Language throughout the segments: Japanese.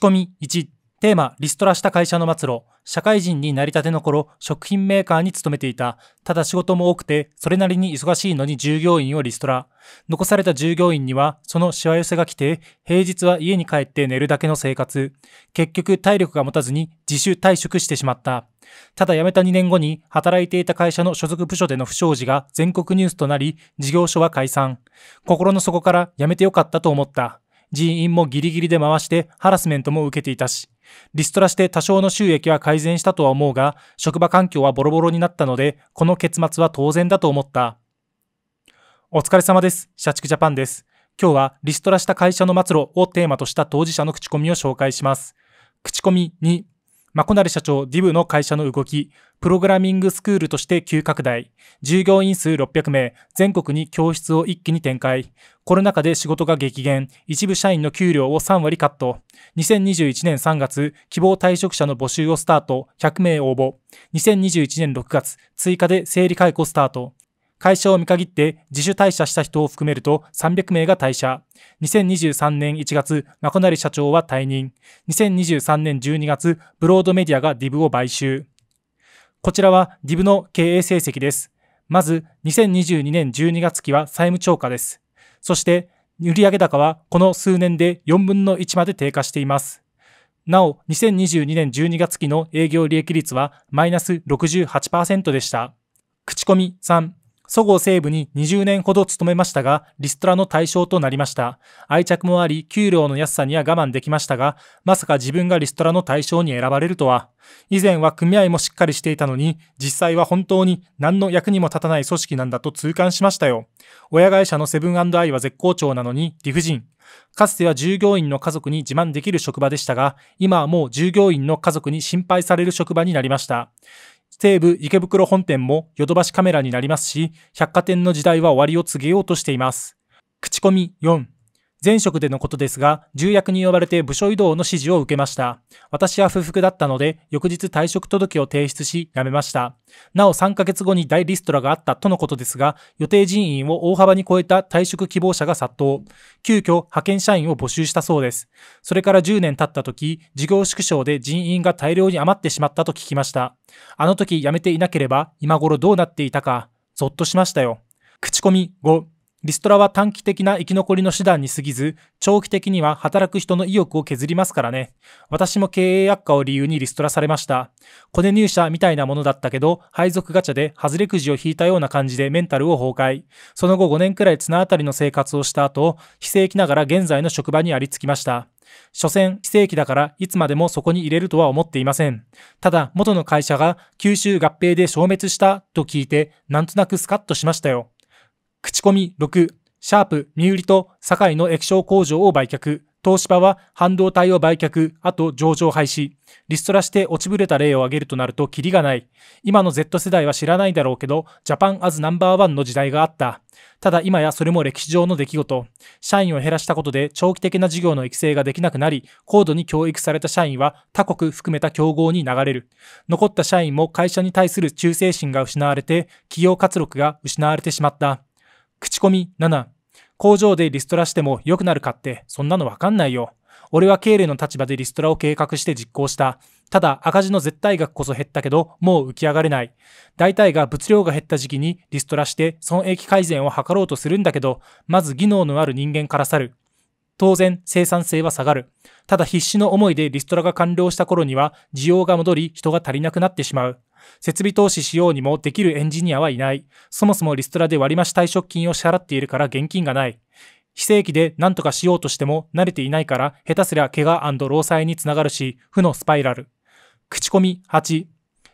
仕込み1テーマリストラした会社の末路社会人になりたての頃食品メーカーに勤めていたただ仕事も多くてそれなりに忙しいのに従業員をリストラ残された従業員にはそのしわ寄せが来て平日は家に帰って寝るだけの生活結局体力が持たずに自主退職してしまったただ辞めた2年後に働いていた会社の所属部署での不祥事が全国ニュースとなり事業所は解散心の底から辞めてよかったと思った人員もギリギリで回してハラスメントも受けていたし、リストラして多少の収益は改善したとは思うが、職場環境はボロボロになったので、この結末は当然だと思った。お疲れ様です。社畜ジャパンです。今日はリストラした会社の末路をテーマとした当事者の口コミを紹介します。口コミ2マコナル社長、ディブの会社の動き、プログラミングスクールとして急拡大、従業員数600名、全国に教室を一気に展開、コロナ禍で仕事が激減、一部社員の給料を3割カット、2021年3月、希望退職者の募集をスタート、100名応募、2021年6月、追加で整理解雇スタート、会社を見限って自主退社した人を含めると300名が退社。2023年1月、マコナリ社長は退任。2023年12月、ブロードメディアがディブを買収。こちらはディブの経営成績です。まず、2022年12月期は債務超過です。そして、売上高はこの数年で4分の1まで低下しています。なお、2022年12月期の営業利益率はマイナス68%でした。口コミ3。そごう・西武に20年ほど勤めましたが、リストラの対象となりました。愛着もあり、給料の安さには我慢できましたが、まさか自分がリストラの対象に選ばれるとは。以前は組合もしっかりしていたのに、実際は本当に何の役にも立たない組織なんだと痛感しましたよ。親会社のセブンアイは絶好調なのに、理不尽。かつては従業員の家族に自慢できる職場でしたが、今はもう従業員の家族に心配される職場になりました。西武池袋本店もヨドバシカメラになりますし、百貨店の時代は終わりを告げようとしています。口コミ4前職でのことですが、重役に呼ばれて部署移動の指示を受けました。私は不服だったので、翌日退職届を提出し、辞めました。なお3ヶ月後に大リストラがあったとのことですが、予定人員を大幅に超えた退職希望者が殺到。急遽、派遣社員を募集したそうです。それから10年経った時、事業縮小で人員が大量に余ってしまったと聞きました。あの時辞めていなければ、今頃どうなっていたか、ぞっとしましたよ。口コミ5。リストラは短期的な生き残りの手段に過ぎず、長期的には働く人の意欲を削りますからね。私も経営悪化を理由にリストラされました。コネ入社みたいなものだったけど、配属ガチャで外れくじを引いたような感じでメンタルを崩壊。その後5年くらい綱あたりの生活をした後、非正規ながら現在の職場にありつきました。所詮、非正規だから、いつまでもそこに入れるとは思っていません。ただ、元の会社が、九州合併で消滅したと聞いて、なんとなくスカッとしましたよ。口コミ6、シャープ、三売と堺の液晶工場を売却。東芝は半導体を売却、あと上場廃止。リストラして落ちぶれた例を挙げるとなるとキリがない。今の Z 世代は知らないだろうけど、ジャパンアズナンバーワンの時代があった。ただ今やそれも歴史上の出来事。社員を減らしたことで長期的な事業の育成ができなくなり、高度に教育された社員は他国含めた競合に流れる。残った社員も会社に対する忠誠心が失われて、企業活力が失われてしまった。口コミ7工場でリストラしても良くなるかってそんなのわかんないよ俺は経理の立場でリストラを計画して実行したただ赤字の絶対額こそ減ったけどもう浮き上がれない大体が物量が減った時期にリストラして損益改善を図ろうとするんだけどまず技能のある人間から去る当然生産性は下がるただ必死の思いでリストラが完了した頃には需要が戻り人が足りなくなってしまう設備投資しようにもできるエンジニアはいない。そもそもリストラで割増退職金を支払っているから現金がない。非正規で何とかしようとしても慣れていないから下手すりゃ怪我労災につながるし、負のスパイラル。口コミ8。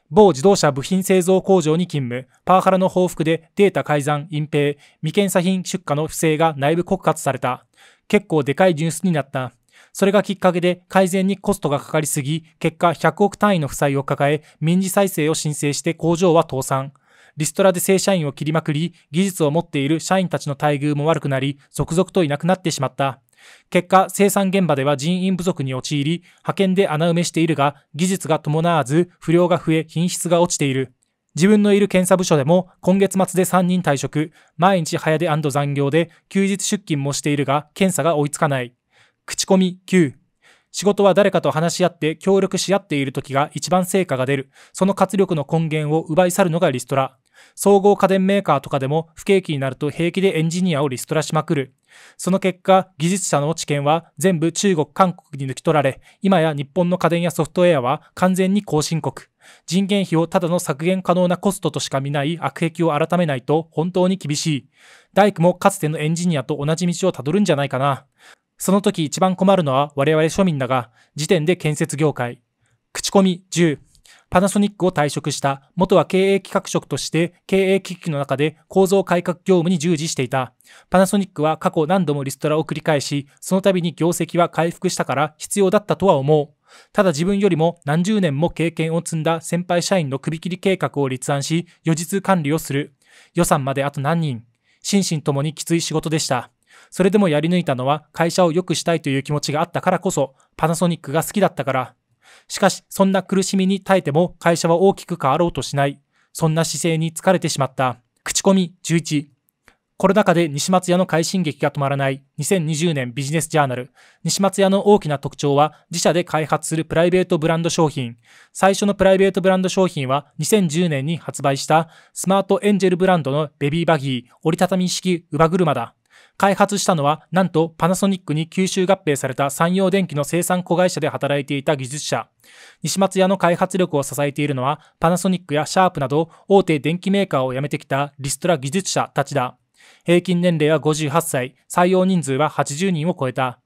某自動車部品製造工場に勤務、パワハラの報復でデータ改ざん、隠蔽、未検査品出荷の不正が内部告発された。結構でかいニュースになった。それがきっかけで改善にコストがかかりすぎ、結果100億単位の負債を抱え、民事再生を申請して工場は倒産。リストラで正社員を切りまくり、技術を持っている社員たちの待遇も悪くなり、続々といなくなってしまった。結果、生産現場では人員不足に陥り、派遣で穴埋めしているが、技術が伴わず、不良が増え、品質が落ちている。自分のいる検査部署でも今月末で3人退職、毎日早出残業で休日出勤もしているが検査が追いつかない。口コミ9仕事は誰かと話し合って協力し合っている時が一番成果が出る。その活力の根源を奪い去るのがリストラ。総合家電メーカーとかでも不景気になると平気でエンジニアをリストラしまくる。その結果、技術者の知見は全部中国、韓国に抜き取られ、今や日本の家電やソフトウェアは完全に後進国。人件費をただの削減可能なコストとしか見ない悪癖を改めないと本当に厳しい。大工もかつてのエンジニアと同じ道をたどるんじゃないかな。その時一番困るのは我々庶民だが、時点で建設業界、口コミ10、パナソニックを退職した元は経営企画職として経営危機の中で構造改革業務に従事していた。パナソニックは過去何度もリストラを繰り返し、その度に業績は回復したから必要だったとは思う。ただ自分よりも何十年も経験を積んだ先輩社員の首切り計画を立案し、予実管理をする。予算まであと何人。心身ともにきつい仕事でした。それでもやり抜いたのは会社を良くしたいという気持ちがあったからこそ、パナソニックが好きだったから。しかし、そんな苦しみに耐えても会社は大きく変わろうとしない。そんな姿勢に疲れてしまった。口コミ11。コロナ禍で西松屋の快進撃が止まらない2020年ビジネスジャーナル。西松屋の大きな特徴は自社で開発するプライベートブランド商品。最初のプライベートブランド商品は2010年に発売したスマートエンジェルブランドのベビーバギー折りたたみ式乳母車だ。開発したのは、なんとパナソニックに吸収合併された山陽電機の生産子会社で働いていた技術者。西松屋の開発力を支えているのは、パナソニックやシャープなど大手電機メーカーを辞めてきたリストラ技術者たちだ。平均年齢は58歳、採用人数は80人を超えた。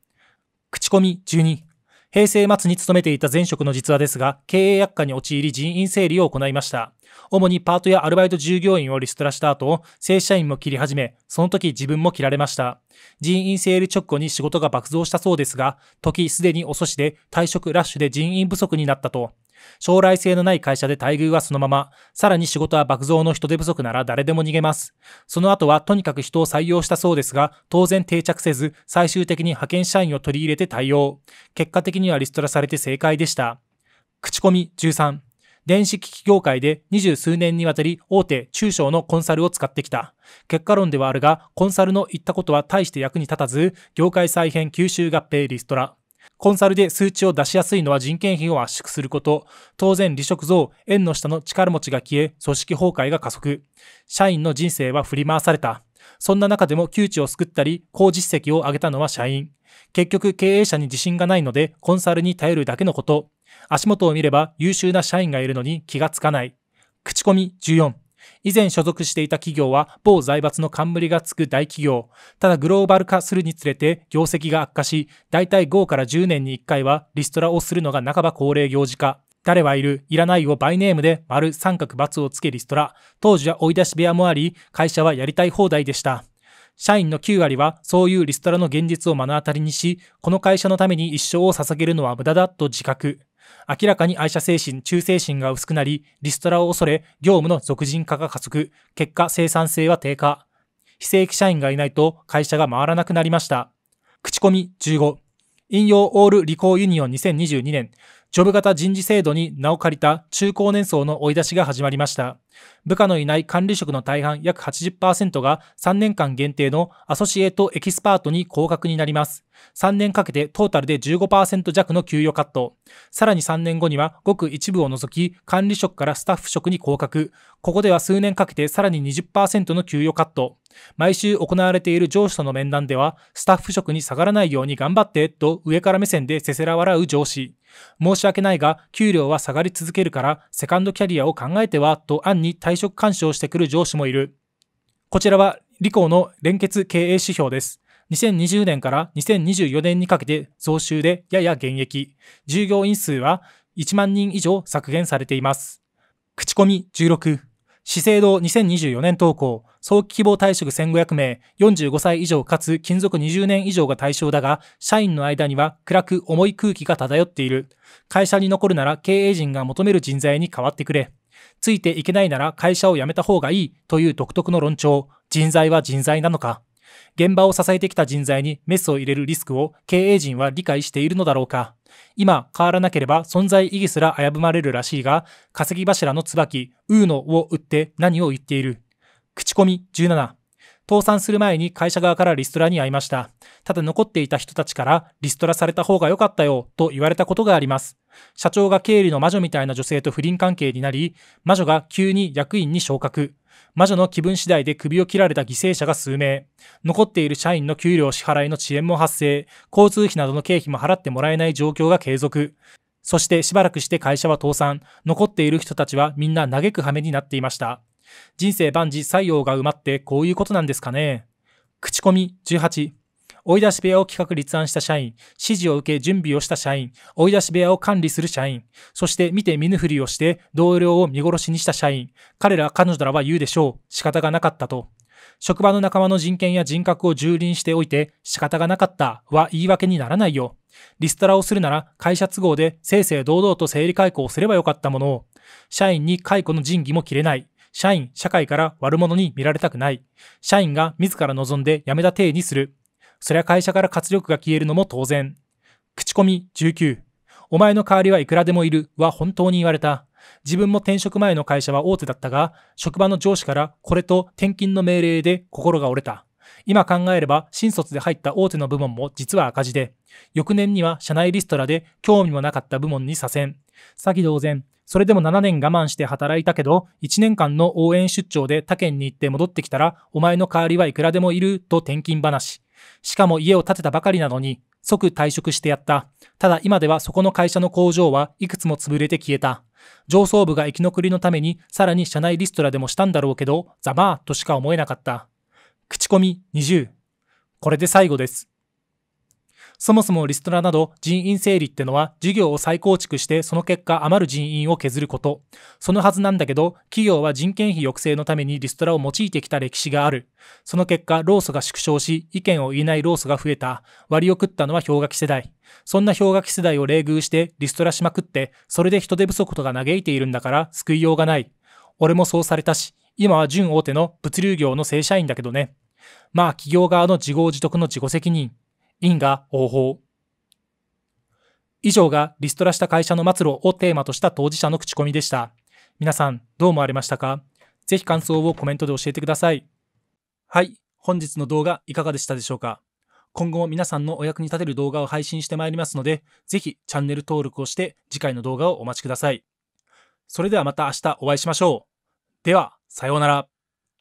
口コミ12。平成末に勤めていた前職の実話ですが、経営悪化に陥り人員整理を行いました。主にパートやアルバイト従業員をリストラした後、正社員も切り始め、その時自分も切られました。人員整理直後に仕事が爆増したそうですが、時すでに遅しで退職ラッシュで人員不足になったと、将来性のない会社で待遇はそのまま、さらに仕事は爆増の人手不足なら誰でも逃げます。その後はとにかく人を採用したそうですが、当然定着せず、最終的に派遣社員を取り入れて対応。結果的にはリストラされて正解でした。口コミ13。電子機器業界で二十数年にわたり大手中小のコンサルを使ってきた。結果論ではあるが、コンサルの言ったことは大して役に立たず、業界再編吸収合併リストラ。コンサルで数値を出しやすいのは人件費を圧縮すること、当然離職増、円の下の力持ちが消え、組織崩壊が加速、社員の人生は振り回された。そんな中でも窮地を救ったり、好実績を上げたのは社員。結局経営者に自信がないので、コンサルに頼るだけのこと。足元を見れば優秀な社員がいるのに気がつかない。口コミ14。以前所属していた企業は某財閥の冠がつく大企業。ただグローバル化するにつれて業績が悪化し、大体5から10年に1回はリストラをするのが半ば恒例行事化。誰はいる、いらないをバイネームで丸三角×をつけリストラ。当時は追い出し部屋もあり、会社はやりたい放題でした。社員の9割はそういうリストラの現実を目の当たりにし、この会社のために一生を捧げるのは無駄だと自覚。明らかに愛社精神、忠誠心が薄くなり、リストラを恐れ、業務の俗人化が加速、結果生産性は低下。非正規社員がいないと会社が回らなくなりました。口コミ15。引用オールリコーユニオン2022年、ジョブ型人事制度に名を借りた中高年層の追い出しが始まりました。部下のいない管理職の大半約80%が3年間限定のアソシエートエキスパートに降格になります。3年かけてトータルで15%弱の給与カット。さらに3年後にはごく一部を除き管理職からスタッフ職に降格。ここでは数年かけてさらに20%の給与カット。毎週行われている上司との面談では、スタッフ職に下がらないように頑張って、と上から目線でせせら笑う上司。申し訳ないが、給料は下がり続けるから、セカンドキャリアを考えては、と案に退職干渉してくる上司もいる。こちらは、リコーの連結経営指標です。2020年から2024年にかけて増収でやや減益。従業員数は1万人以上削減されています。口コミ16。資生堂2024年投稿、早期希望退職1500名、45歳以上かつ勤続20年以上が対象だが、社員の間には暗く重い空気が漂っている。会社に残るなら経営陣が求める人材に変わってくれ。ついていけないなら会社を辞めた方がいいという独特の論調、人材は人材なのか、現場を支えてきた人材にメスを入れるリスクを経営陣は理解しているのだろうか。今、変わらなければ存在意義すら危ぶまれるらしいが、稼ぎ柱の椿、ウーノを打って何を言っている。口コミ17。倒産する前に会社側からリストラに会いました。ただ残っていた人たちからリストラされた方が良かったよと言われたことがあります。社長が経理の魔女みたいな女性と不倫関係になり、魔女が急に役員に昇格。魔女の気分次第で首を切られた犠牲者が数名。残っている社員の給料支払いの遅延も発生。交通費などの経費も払ってもらえない状況が継続。そしてしばらくして会社は倒産。残っている人たちはみんな嘆く羽目になっていました。人生万事採用が埋まってこういうことなんですかね。口コミ18。追い出し部屋を企画立案した社員、指示を受け準備をした社員、追い出し部屋を管理する社員、そして見て見ぬふりをして同僚を見殺しにした社員、彼ら彼女らは言うでしょう。仕方がなかったと。職場の仲間の人権や人格を蹂躙しておいて仕方がなかったは言い訳にならないよ。リストラをするなら会社都合で正々堂々と整理解雇をすればよかったものを。社員に解雇の仁義も切れない。社員、社会から悪者に見られたくない。社員が自ら望んで辞めた体にする。そりゃ会社から活力が消えるのも当然。口コミ19。お前の代わりはいくらでもいるは本当に言われた。自分も転職前の会社は大手だったが、職場の上司からこれと転勤の命令で心が折れた。今考えれば新卒で入った大手の部門も実は赤字で、翌年には社内リストラで興味もなかった部門に左遷。詐欺同然、それでも7年我慢して働いたけど、1年間の応援出張で他県に行って戻ってきたら、お前の代わりはいくらでもいる、と転勤話。しかも家を建てたばかりなのに、即退職してやった。ただ今ではそこの会社の工場はいくつも潰れて消えた。上層部が生き残りのためにさらに社内リストラでもしたんだろうけど、ざまあとしか思えなかった。口コミ20。これで最後です。そもそもリストラなど人員整理ってのは事業を再構築してその結果余る人員を削ること。そのはずなんだけど、企業は人件費抑制のためにリストラを用いてきた歴史がある。その結果、労組が縮小し、意見を言えない労組が増えた。割り送ったのは氷河期世代。そんな氷河期世代を冷遇してリストラしまくって、それで人手不足とか嘆いているんだから救いようがない。俺もそうされたし、今は準大手の物流業の正社員だけどね。まあ企業側の自業自得の自己責任。因果応報。以上がリストラした会社の末路をテーマとした当事者の口コミでした。皆さん、どう思われましたかぜひ感想をコメントで教えてください。はい、本日の動画いかがでしたでしょうか今後も皆さんのお役に立てる動画を配信してまいりますので、ぜひチャンネル登録をして次回の動画をお待ちください。それではまた明日お会いしましょう。では、さようなら。